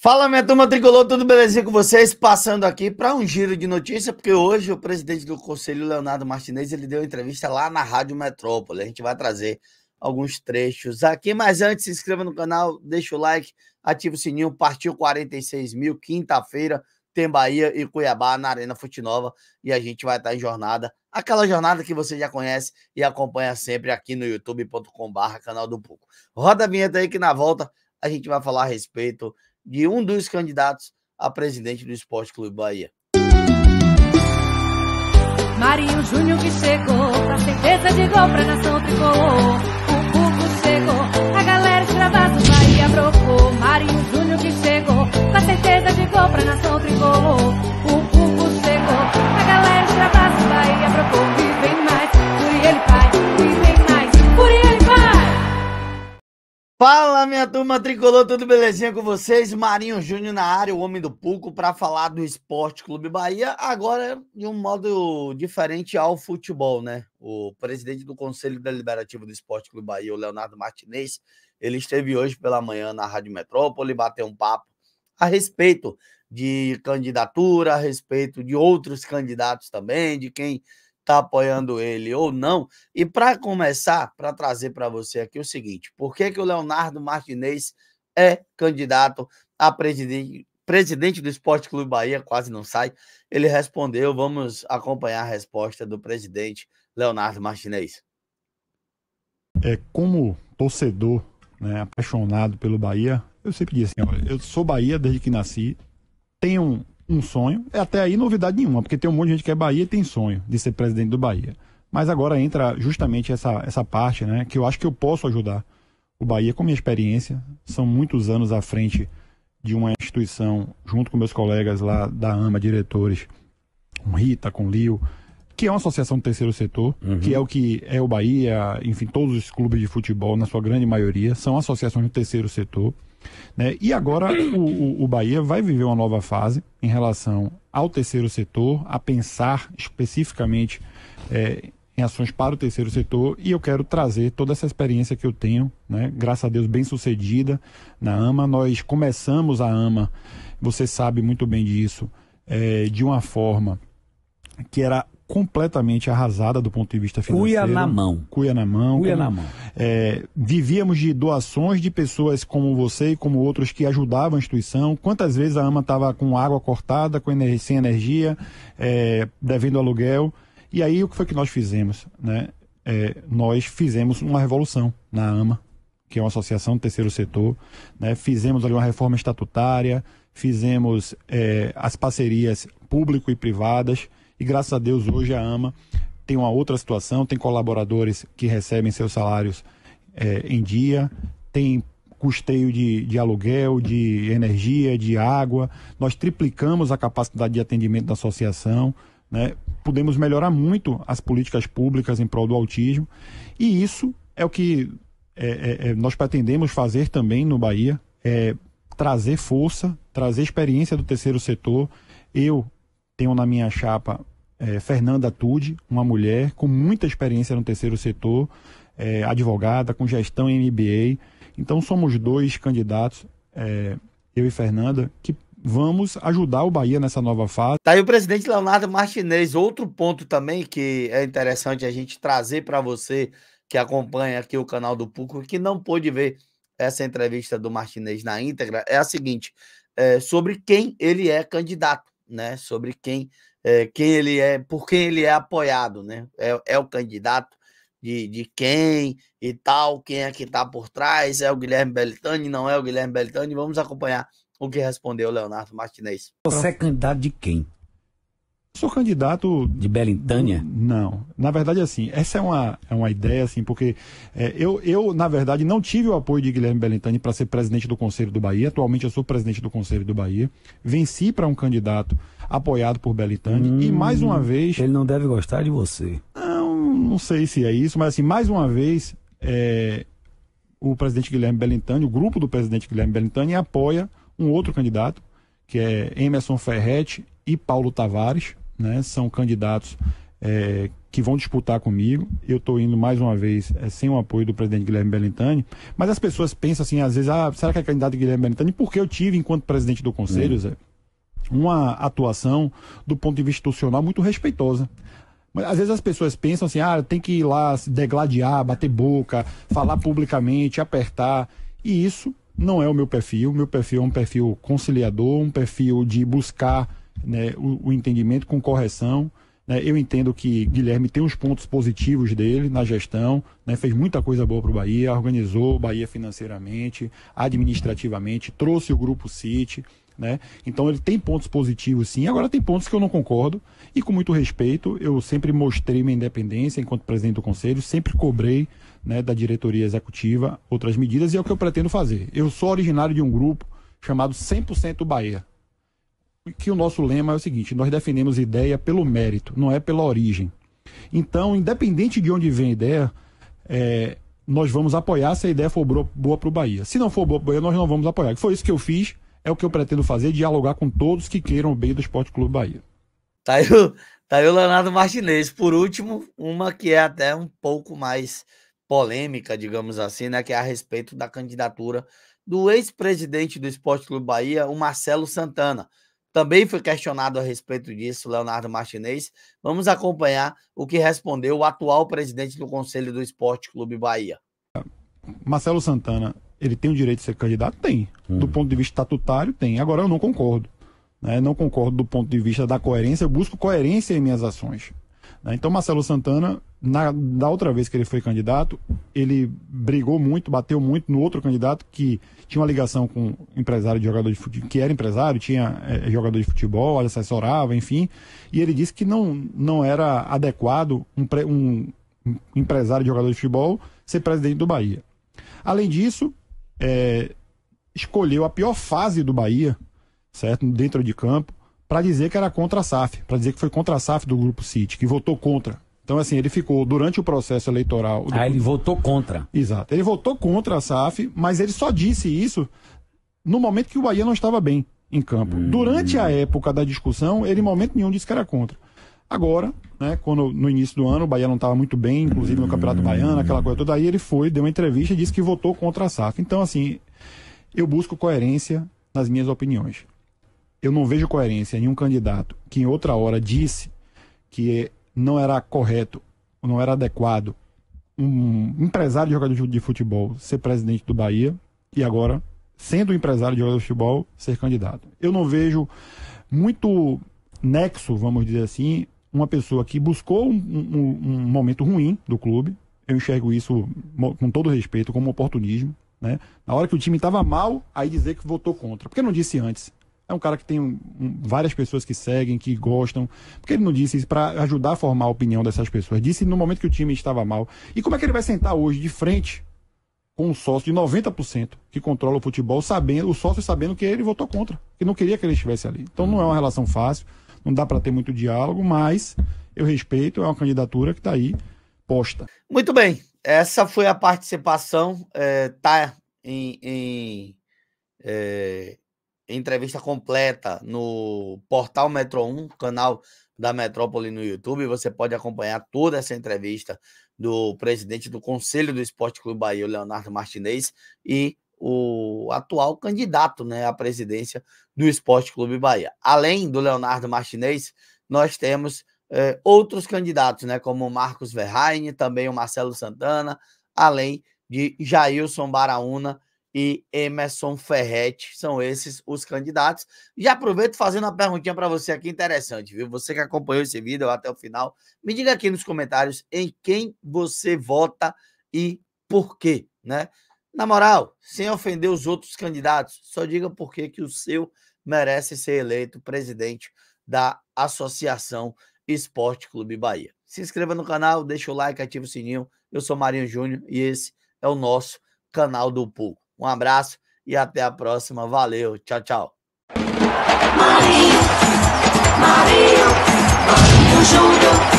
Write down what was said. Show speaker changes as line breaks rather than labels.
Fala, minha turma tricolor, tudo belezinha com vocês? Passando aqui para um giro de notícia, porque hoje o presidente do Conselho, Leonardo Martinez, ele deu entrevista lá na Rádio Metrópole. A gente vai trazer alguns trechos aqui, mas antes se inscreva no canal, deixa o like, ativa o sininho, partiu 46 mil, quinta-feira tem Bahia e Cuiabá na Arena Fute Nova e a gente vai estar tá em jornada, aquela jornada que você já conhece e acompanha sempre aqui no youtube.com barra canal do Pouco. Roda a vinheta aí que na volta a gente vai falar a respeito de um dos candidatos a presidente do Esporte Clube Bahia. Marinho Júnior que chegou, pra certeza de gol, pra
nação tricolor. O público chegou, a galera extravasa, Bahia brocou.
Marinho Júnior que chegou, pra certeza de gol, pra nação tricolor. Fala, minha turma tricolor, tudo belezinha com vocês? Marinho Júnior na área, o homem do pulco para falar do Esporte Clube Bahia, agora de um modo diferente ao futebol, né? O presidente do Conselho Deliberativo do Esporte Clube Bahia, o Leonardo Martinez, ele esteve hoje pela manhã na Rádio Metrópole, bateu um papo a respeito de candidatura, a respeito de outros candidatos também, de quem está apoiando ele ou não. E para começar, para trazer para você aqui o seguinte: por que, que o Leonardo Martinez é candidato a presidente, presidente do Esporte Clube Bahia? Quase não sai. Ele respondeu. Vamos acompanhar a resposta do presidente Leonardo Martinez.
É como torcedor né, apaixonado pelo Bahia, eu sempre disse assim: eu sou Bahia desde que nasci, tenho um sonho. É até aí novidade nenhuma, porque tem um monte de gente que é Bahia e tem sonho de ser presidente do Bahia. Mas agora entra justamente essa, essa parte, né? Que eu acho que eu posso ajudar o Bahia com minha experiência. São muitos anos à frente de uma instituição, junto com meus colegas lá da AMA, diretores, com Rita, com Lio, que é uma associação do terceiro setor, uhum. que é o que é o Bahia, enfim, todos os clubes de futebol, na sua grande maioria, são associações do terceiro setor. Né? E agora o, o, Bahia vai viver uma nova fase em relação ao terceiro setor, a pensar especificamente é, em ações para o terceiro setor e eu quero trazer toda essa experiência que eu tenho, né? graças a Deus bem sucedida na AMA. Nós começamos a AMA, você sabe muito bem disso, é, de uma forma que era completamente arrasada do ponto de vista financeiro. Cuia na mão. Cuia na mão. Cuia como, na mão. É, vivíamos de doações de pessoas como você e como outros que ajudavam a instituição. Quantas vezes a AMA estava com água cortada, com energia, sem energia, é, devendo aluguel. E aí o que foi que nós fizemos? Né? É, nós fizemos uma revolução na AMA, que é uma associação do terceiro setor. Né? Fizemos ali uma reforma estatutária, fizemos é, as parcerias público e privadas e graças a Deus hoje a AMA tem uma outra situação, tem colaboradores que recebem seus salários é, em dia, tem custeio de, de aluguel, de energia, de água. Nós triplicamos a capacidade de atendimento da associação. Né? Podemos melhorar muito as políticas públicas em prol do autismo. E isso é o que é, é, nós pretendemos fazer também no Bahia, é trazer força, trazer experiência do terceiro setor. Eu, tenho na minha chapa é, Fernanda Tude, uma mulher com muita experiência no terceiro setor, é, advogada, com gestão em MBA. Então somos dois candidatos, é, eu e Fernanda, que vamos ajudar o Bahia nessa nova fase.
Tá aí o presidente Leonardo Martinez. Outro ponto também que é interessante a gente trazer para você que acompanha aqui o canal do Pucro, que não pôde ver essa entrevista do Martinez na íntegra, é a seguinte: é sobre quem ele é candidato né? Sobre quem, é, quem ele é, por quem ele é apoiado, né? É, é o candidato de, de quem e tal, quem é que está por trás, é o Guilherme Beltani, não é o Guilherme Beltani, vamos acompanhar o que respondeu o Leonardo Martinez. Você é candidato de quem?
Sou candidato. De Belintânia? Não. Na verdade, assim, essa é uma, é uma ideia, assim, porque é, eu, eu, na verdade, não tive o apoio de Guilherme Belintani para ser presidente do Conselho do Bahia. Atualmente eu sou presidente do Conselho do Bahia. Venci para um candidato apoiado por Belintânia Hum, e mais uma vez. Ele não deve gostar de você. Não, não sei se é isso, mas assim, mais uma vez, é, o presidente Guilherme Belintani, o grupo do presidente Guilherme Belintani, apoia um outro candidato, que é Emerson Ferretti e Paulo Tavares né? São candidatos é, que vão disputar comigo. Eu estou indo mais uma vez é, sem o apoio do presidente Guilherme Bellentani. mas as pessoas pensam assim, às vezes, ah, será que é candidato Guilherme Bellentani? Porque eu tive, enquanto presidente do conselho, Zé, uma atuação do ponto de vista institucional muito respeitosa. Mas às vezes as pessoas pensam assim, ah, tem que ir lá se degladiar, bater boca, falar publicamente, apertar. E isso não é o meu perfil. Meu perfil é um perfil conciliador, um perfil de buscar né, o, o, entendimento com correção. Né? Eu entendo que Guilherme tem os pontos positivos dele na gestão, né? fez muita coisa boa para o Bahia, organizou o Bahia financeiramente, administrativamente, trouxe o Grupo City. Né? Então ele tem pontos positivos sim, agora tem pontos que eu não concordo e com muito respeito, eu sempre mostrei minha independência enquanto presidente do conselho, sempre cobrei, né, da diretoria executiva outras medidas e é o que eu pretendo fazer. Eu sou originário de um grupo chamado 100% Bahia que o nosso lema é o seguinte: nós defendemos ideia pelo mérito, não é pela origem. Então, independente de onde vem a ideia, é, nós vamos apoiar se a ideia for boa para o Bahia. Se não for boa para o Bahia, nós não vamos apoiar. Foi isso que eu fiz, é o que eu pretendo fazer, dialogar com todos que queiram o bem do Esporte Clube Bahia.
Tá aí, o, tá aí o Leonardo Martinez. Por último, uma que é até um pouco mais polêmica, digamos assim, né, que é a respeito da candidatura do ex-presidente do Esporte Clube Bahia, o Marcelo Santana. Também foi questionado a respeito disso Leonardo Martinez. Vamos acompanhar o que respondeu o atual presidente do Conselho do Esporte Clube Bahia.
Marcelo Santana, ele tem o direito de ser candidato? Tem. Hum. Do ponto de vista estatutário, tem. Agora eu não concordo. Né? Não concordo do ponto de vista da coerência, eu busco coerência em minhas ações. Né? Então, Marcelo Santana, na, da outra vez que ele foi candidato, ele brigou muito, bateu muito no outro candidato que tinha uma ligação com empresário de jogador de futebol, que era empresário, tinha é, jogador de futebol, assessorava, enfim. E ele disse que não, não era adequado um, pre, um empresário de jogador de futebol ser presidente do Bahia. Além disso, é, escolheu a pior fase do Bahia, certo? Dentro de campo, para dizer que era contra a SAF, para dizer que foi contra a SAF do Grupo City, que votou contra então, assim, ele ficou durante o processo eleitoral. Ah, ele votou contra. Exato. Ele votou contra a SAF, mas ele só disse isso no momento que o Bahia não estava bem em campo. Hum. Durante a época da discussão, ele em momento nenhum disse que era contra. Agora, né, quando no início do ano o Bahia não estava muito bem, inclusive no Campeonato Baiano, aquela coisa toda, aí ele foi, deu uma entrevista e disse que votou contra a SAF. Então, assim, eu busco coerência nas minhas opiniões. Eu não vejo coerência em um candidato que em outra hora disse que não era correto, não era adequado um empresário de jogador de futebol ser presidente do Bahia e agora, sendo empresário de jogador de futebol, ser candidato. Eu não vejo muito nexo, vamos dizer assim, uma pessoa que buscou um, um, um momento ruim do clube. Eu enxergo isso, com todo respeito, como oportunismo. Né? Na hora que o time estava mal, aí dizer que votou contra. Porque não disse antes. É um cara que tem um, várias pessoas que seguem, que gostam. Porque ele não disse isso para ajudar a formar a opinião dessas pessoas. Disse no momento que o time estava mal. E como é que ele vai sentar hoje de frente com um sócio de 90% que controla o futebol, sabendo, o sócio sabendo que ele votou contra, que não queria que ele estivesse ali. Então não é uma relação fácil, não dá para ter muito diálogo, mas eu respeito, é uma candidatura que está aí posta.
Muito bem, essa foi a participação, é, tá em, em é, entrevista completa no portal Metro 1, canal da Metrópole no YouTube. Você pode acompanhar toda essa entrevista do presidente do Conselho do Esporte Clube Bahia, Leonardo Martinez, e o atual candidato né, à presidência do Esporte Clube Bahia. Além do Leonardo Martinez, nós temos eh, outros candidatos, né, como o Marcos Verheyen, também o Marcelo Santana, além de Jailson Baraúna e Emerson Ferretti. São esses os candidatos. Já aproveito fazendo uma perguntinha para você aqui interessante, viu? Você que acompanhou esse vídeo até o final, me diga aqui nos comentários em quem você vota e por quê, né? Na moral, sem ofender os outros candidatos, só diga por que que o seu merece ser eleito presidente da Associação Esporte Clube Bahia. Se inscreva no canal, deixa o like, ativa o sininho. Eu sou Marinho Júnior e esse é o nosso canal do Pouco. Um abraço e até a próxima. Valeu, tchau, tchau. Marinho, Marinho, Maria